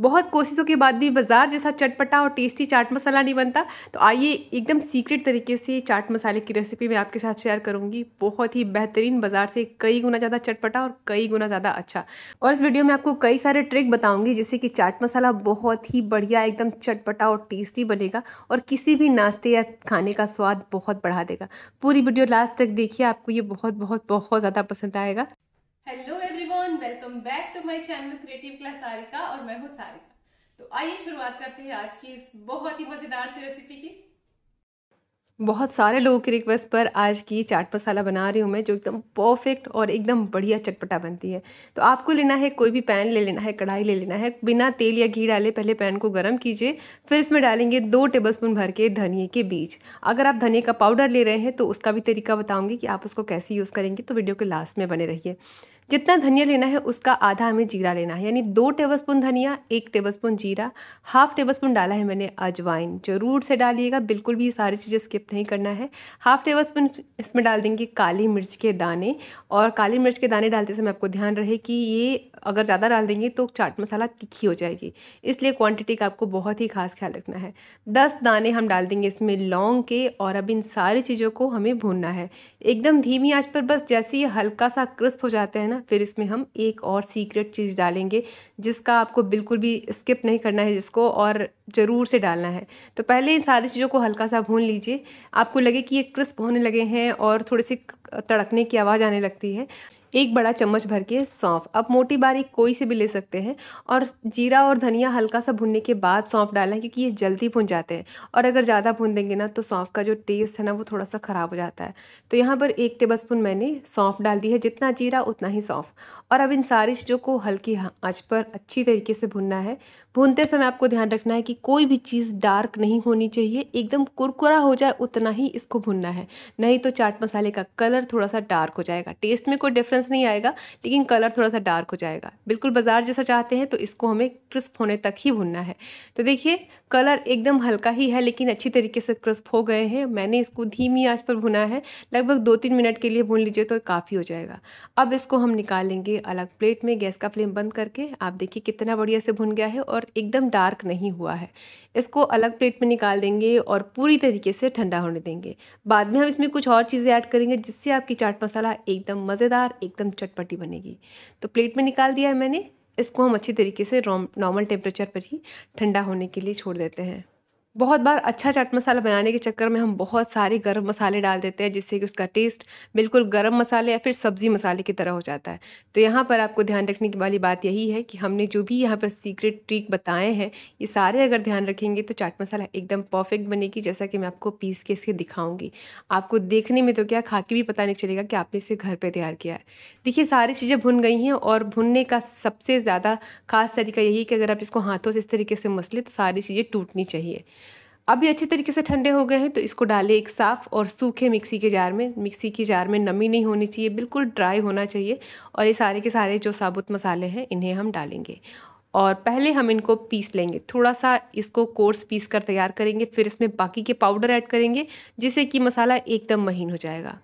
बहुत कोशिशों के बाद भी बाज़ार जैसा चटपटा और टेस्टी चाट मसाला नहीं बनता तो आइए एकदम सीक्रेट तरीके से चाट मसाले की रेसिपी मैं आपके साथ शेयर करूँगी बहुत ही बेहतरीन बाज़ार से कई गुना ज़्यादा चटपटा और कई गुना ज़्यादा अच्छा और इस वीडियो में आपको कई सारे ट्रिक बताऊँगी जिससे कि चाट मसाला बहुत ही बढ़िया एकदम चटपटा और टेस्टी बनेगा और किसी भी नाश्ते या खाने का स्वाद बहुत बढ़ा देगा पूरी वीडियो लास्ट तक देखिए आपको ये बहुत बहुत बहुत ज़्यादा पसंद आएगा hello everyone welcome back to my channel creative class Sarika और मैं हूँ सारिका तो आइए शुरुआत करते हैं आज की इस बहुत ही मज़ेदार सी रेसिपी की बहुत सारे लोगों की रिक्वेस्ट पर आज की चाट मसाला बना रही हूँ मैं जो एकदम परफेक्ट और एकदम बढ़िया चटपटा बनती है तो आपको लेना है कोई भी पैन ले लेना है कढ़ाई ले लेना है बिना तेल या घी डाले पहले पैन को गर्म कीजिए फिर इसमें डालेंगे दो टेबलस्पून भर के धनिए के बीज अगर आप धनिए का पाउडर ले रहे हैं तो उसका भी तरीका बताऊँगी कि आप उसको कैसे यूज़ करेंगे तो वीडियो के लास्ट में बने रहिए जितना धनिया लेना है उसका आधा हमें जीरा लेना है यानी दो टेबलस्पून धनिया एक टेबलस्पून जीरा हाफ टेबल स्पून डाला है मैंने अजवाइन ज़रूर से डालिएगा बिल्कुल भी सारी चीज़ें स्किप नहीं करना है हाफ टेबल स्पून इसमें डाल देंगे काली मिर्च के दाने और काली मिर्च के दाने डालते समय आपको ध्यान रहे कि ये अगर ज़्यादा डाल देंगे तो चाट मसाला तीखी हो जाएगी इसलिए क्वांटिटी का आपको बहुत ही खास ख्याल रखना है दस दाने हम डाल देंगे इसमें लौंग के और अब इन सारी चीज़ों को हमें भूनना है एकदम धीमी आँच पर बस जैसे ही हल्का सा क्रिस्प हो जाते हैं ना फिर इसमें हम एक और सीक्रेट चीज़ डालेंगे जिसका आपको बिल्कुल भी स्किप नहीं करना है जिसको और ज़रूर से डालना है तो पहले इन सारी चीज़ों को हल्का सा भून लीजिए आपको लगे कि ये क्रिस्प होने लगे हैं और थोड़े सी तड़कने की आवाज़ आने लगती है एक बड़ा चम्मच भर के सौंफ अब मोटी बारीक कोई से भी ले सकते हैं और जीरा और धनिया हल्का सा भुनने के बाद सौंफ डालना है क्योंकि ये जल्दी भुन जाते हैं और अगर ज़्यादा भुन देंगे ना तो सौंफ का जो टेस्ट है ना वो थोड़ा सा ख़राब हो जाता है तो यहाँ पर एक टेबल स्पून मैंने सौंफ डाल दी है जितना जीरा उतना ही सौंफ और अब इन सारी चीज़ों को हल्की आँच पर अच्छी तरीके से भुनना है भूनते समय आपको ध्यान रखना है कि कोई भी चीज़ डार्क नहीं होनी चाहिए एकदम कुरकुरा हो जाए उतना ही इसको भुनना है नहीं तो चाट मसाले का कलर थोड़ा सा डार्क हो जाएगा टेस्ट में कोई डिफरेंस डिफरेंस नहीं आएगा लेकिन कलर थोड़ा सा डार्क हो जाएगा बिल्कुल बाजार जैसा चाहते हैं तो इसको हमें क्रिस्प होने तक ही भुनना है तो देखिए कलर एकदम हल्का ही है लेकिन अच्छी तरीके से क्रिस्प हो गए हैं मैंने इसको धीमी आँच पर भुना है लगभग दो तीन मिनट के लिए भून लीजिए तो काफ़ी हो जाएगा अब इसको हम निकालेंगे अलग प्लेट में गैस का फ्लेम बंद करके आप देखिए कितना बढ़िया से भुन गया है और एकदम डार्क नहीं हुआ है इसको अलग प्लेट में निकाल देंगे और पूरी तरीके से ठंडा होने देंगे बाद में हम इसमें कुछ और चीज़ें ऐड करेंगे जिससे आपकी चाट मसाला एकदम मज़ेदार एक एकदम चटपटी बनेगी तो प्लेट में निकाल दिया है मैंने इसको हम अच्छी तरीके से नॉर्मल टेम्परेचर पर ही ठंडा होने के लिए छोड़ देते हैं बहुत बार अच्छा चाट मसाला बनाने के चक्कर में हम बहुत सारे गर्म मसाले डाल देते हैं जिससे कि उसका टेस्ट बिल्कुल गर्म मसाले या फिर सब्ज़ी मसाले की तरह हो जाता है तो यहाँ पर आपको ध्यान रखने की वाली बात यही है कि हमने जो भी यहाँ पर सीक्रेट ट्रिक बताए हैं ये सारे अगर ध्यान रखेंगे तो चाट मसाला एकदम परफेक्ट बनेगी जैसा कि मैं आपको पीस के इसके दिखाऊँगी आपको देखने में तो क्या खा के भी पता नहीं चलेगा कि आपने इसे घर पर तैयार किया है देखिए सारी चीज़ें भुन गई हैं और भुनने का सबसे ज़्यादा खास तरीका यही है कि अगर आप इसको हाथों से इस तरीके से मसले तो सारी चीज़ें टूटनी चाहिए अभी अच्छे तरीके से ठंडे हो गए हैं तो इसको डालें एक साफ़ और सूखे मिक्सी के जार में मिक्सी की जार में नमी नहीं होनी चाहिए बिल्कुल ड्राई होना चाहिए और ये सारे के सारे जो साबुत मसाले हैं इन्हें हम डालेंगे और पहले हम इनको पीस लेंगे थोड़ा सा इसको कोर्स पीस कर तैयार करेंगे फिर इसमें बाकी के पाउडर ऐड करेंगे जिससे कि मसाला एकदम महीन हो जाएगा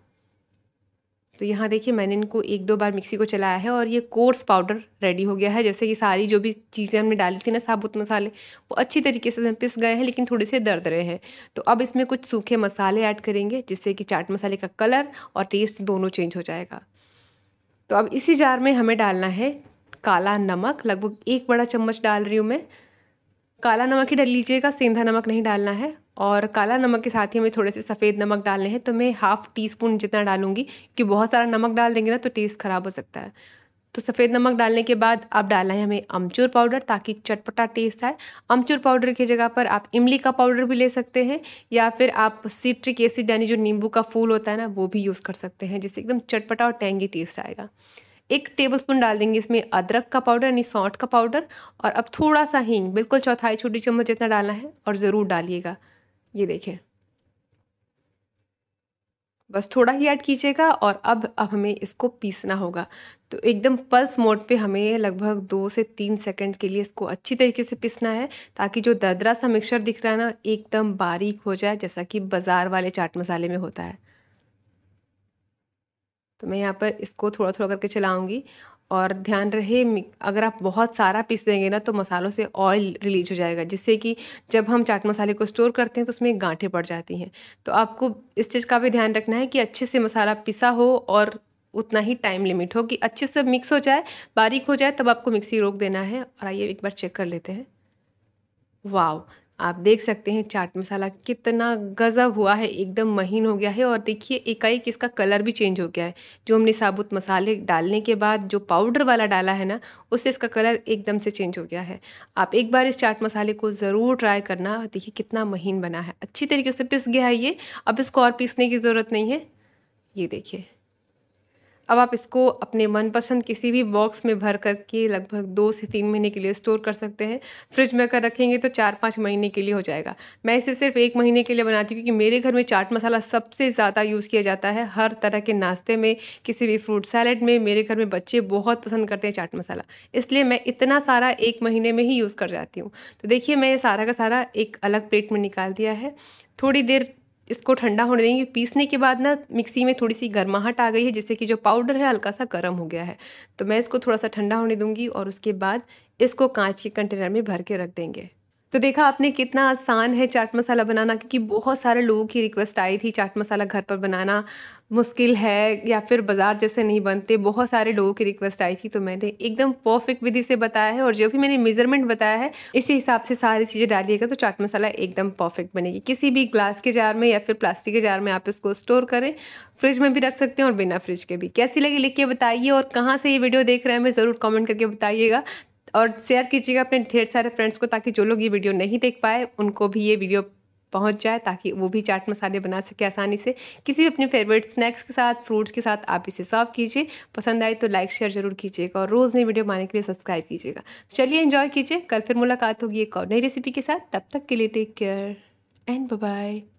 तो यहाँ देखिए मैंने इनको एक दो बार मिक्सी को चलाया है और ये कोर्स पाउडर रेडी हो गया है जैसे कि सारी जो भी चीज़ें हमने डाली थी ना साबुत मसाले वो अच्छी तरीके से पिस गए हैं लेकिन थोड़े से दर्द रहे हैं तो अब इसमें कुछ सूखे मसाले ऐड करेंगे जिससे कि चाट मसाले का कलर और टेस्ट दोनों चेंज हो जाएगा तो अब इसी जार में हमें डालना है काला नमक लगभग एक बड़ा चम्मच डाल रही हूँ मैं काला नमक ही डाल लीजिएगा सेंधा नमक नहीं डालना है और काला नमक के साथ ही हमें थोड़े से सफ़ेद नमक डालने हैं तो मैं हाफ़ टी स्पून जितना डालूंगी क्योंकि बहुत सारा नमक डाल देंगे ना तो टेस्ट ख़राब हो सकता है तो सफ़ेद नमक डालने के बाद अब डालना है हमें अमचूर पाउडर ताकि चटपटा टेस्ट आए अमचूर पाउडर की जगह पर आप इमली का पाउडर भी ले सकते हैं या फिर आप सिट्रिक एसिड यानी जो नींबू का फूल होता है ना वो भी यूज़ कर सकते हैं जिससे एकदम चटपटा और टेंगी टेस्ट आएगा एक टेबलस्पून डाल देंगे इसमें अदरक का पाउडर यानी सौंठ का पाउडर और अब थोड़ा सा हींग बिल्कुल चौथाई छोटी चम्मच जितना डालना है और ज़रूर डालिएगा ये देखें बस थोड़ा ही ऐड कीजिएगा और अब अब हमें इसको पीसना होगा तो एकदम पल्स मोड पे हमें लगभग दो से तीन सेकंड के लिए इसको अच्छी तरीके से पीसना है ताकि जो दरदरा सा मिक्सचर दिख रहा है ना एकदम बारीक हो जाए जैसा कि बाज़ार वाले चाट मसाले में होता है तो मैं यहाँ पर इसको थोड़ा थोड़ा करके चलाऊँगी और ध्यान रहे अगर आप बहुत सारा पीस देंगे ना तो मसालों से ऑयल रिलीज हो जाएगा जिससे कि जब हम चाट मसाले को स्टोर करते हैं तो उसमें गांठें पड़ जाती हैं तो आपको इस चीज़ का भी ध्यान रखना है कि अच्छे से मसाला पिसा हो और उतना ही टाइम लिमिट हो कि अच्छे से मिक्स हो जाए बारीक हो जाए तब आपको मिक्सी रोक देना है और आइए एक बार चेक कर लेते हैं वाव आप देख सकते हैं चाट मसाला कितना गज़ब हुआ है एकदम महीन हो गया है और देखिए एकाएक इसका कलर भी चेंज हो गया है जो हमने साबुत मसाले डालने के बाद जो पाउडर वाला डाला है ना उससे इसका कलर एकदम से चेंज हो गया है आप एक बार इस चाट मसाले को ज़रूर ट्राई करना देखिए कितना महीन बना है अच्छी तरीके से पिस गया है ये अब इसको और पीसने की ज़रूरत नहीं है ये देखिए अब आप इसको अपने मनपसंद किसी भी बॉक्स में भर करके लगभग दो से तीन महीने के लिए स्टोर कर सकते हैं फ्रिज में अगर रखेंगे तो चार पाँच महीने के लिए हो जाएगा मैं इसे सिर्फ एक महीने के लिए बनाती हूँ क्योंकि मेरे घर में चाट मसाला सबसे ज़्यादा यूज़ किया जाता है हर तरह के नाश्ते में किसी भी फ्रूट सैलड में मेरे घर में बच्चे बहुत पसंद करते हैं चाट मसाला इसलिए मैं इतना सारा एक महीने में ही यूज़ कर जाती हूँ तो देखिए मैं ये सारा का सारा एक अलग प्लेट में निकाल दिया है थोड़ी देर इसको ठंडा होने देंगे पीसने के बाद ना मिक्सी में थोड़ी सी गर्माहट आ गई है जिससे कि जो पाउडर है हल्का सा गर्म हो गया है तो मैं इसको थोड़ा सा ठंडा होने दूंगी और उसके बाद इसको कांच के कंटेनर में भर के रख देंगे तो देखा आपने कितना आसान है चाट मसाला बनाना क्योंकि बहुत सारे लोगों की रिक्वेस्ट आई थी चाट मसाला घर पर बनाना मुश्किल है या फिर बाज़ार जैसे नहीं बनते बहुत सारे लोगों की रिक्वेस्ट आई थी तो मैंने एकदम परफेक्ट विधि से बताया है और जो भी मैंने मेज़रमेंट बताया है इसी हिसाब से सारी चीज़ें डालिएगा तो चाट मसाला एकदम परफेक्ट बनेगी किसी भी ग्लास के जार में या फिर प्लास्टिक के जार में आप इसको स्टोर करें फ्रिज में भी रख सकते हैं और बिना फ्रिज के भी कैसी लगी लिख के बताइए और कहाँ से ये वीडियो देख रहे हैं हमें ज़रूर कॉमेंट करके बताइएगा और शेयर कीजिएगा अपने ढेर सारे फ्रेंड्स को ताकि जो लोग ये वीडियो नहीं देख पाए उनको भी ये वीडियो पहुंच जाए ताकि वो भी चाट मसाले बना सके आसानी से किसी भी अपने फेवरेट स्नैक्स के साथ फ्रूट्स के साथ आप इसे सर्व कीजिए पसंद आए तो लाइक शेयर जरूर कीजिएगा और रोज़ नई वीडियो बनाने के लिए सब्सक्राइब कीजिएगा चलिए इन्जॉय कीजिए कल फिर मुलाकात होगी एक और नई रेसिपी के साथ तब तक के लिए टेक केयर एंड बाय